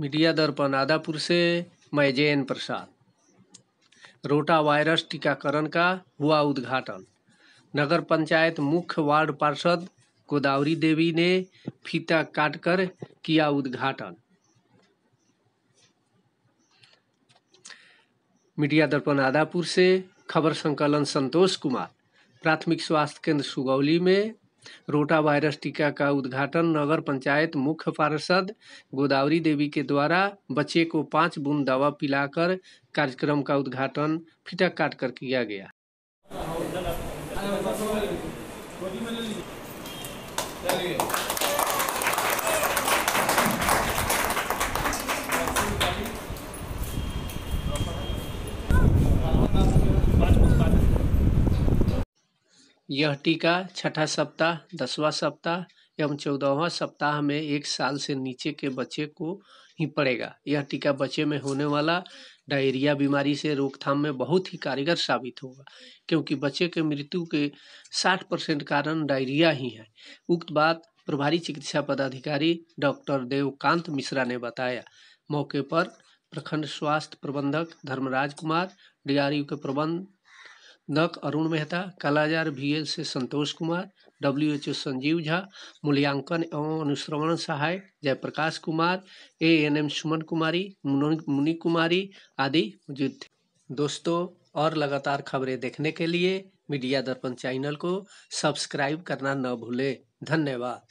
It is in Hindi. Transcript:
मीडिया दर्पण आदापुर से मैं जयन प्रसाद रोटा वायरस टीकाकरण का हुआ उद्घाटन नगर पंचायत मुख्य वार्ड पार्षद गोदावरी देवी ने फीता काटकर किया उद्घाटन मीडिया दर्पण आदापुर से खबर संकलन संतोष कुमार प्राथमिक स्वास्थ्य केंद्र सुगौली में रोटा वायरस टीका का उद्घाटन नगर पंचायत मुख्य पार्षद गोदावरी देवी के द्वारा बच्चे को पांच बूंद दवा पिलाकर कार्यक्रम का उद्घाटन फिटक काट कर किया गया चलिए यह टीका छठा सप्ताह दसवां सप्ताह एवं चौदहवा सप्ताह में एक साल से नीचे के बच्चे को ही पड़ेगा यह टीका बच्चे में होने वाला डायरिया बीमारी से रोकथाम में बहुत ही कारगर साबित होगा क्योंकि बच्चे के मृत्यु के साठ परसेंट कारण डायरिया ही है उक्त बात प्रभारी चिकित्सा पदाधिकारी डॉक्टर देवकांत मिश्रा ने बताया मौके पर प्रखंड स्वास्थ्य प्रबंधक धर्मराज कुमार डी के प्रबंध नक अरुण मेहता कालाजार एल से Santosh Kumar W H O Sanjeev Jha मूल्यांकन एवं अनुश्रवण सहायक Jayaprakash Kumar A N M Suman Kumari Muni Kumari आदि मौजूद थे दोस्तों और लगातार खबरें देखने के लिए मीडिया दर्पण चैनल को सब्सक्राइब करना न भूलें धन्यवाद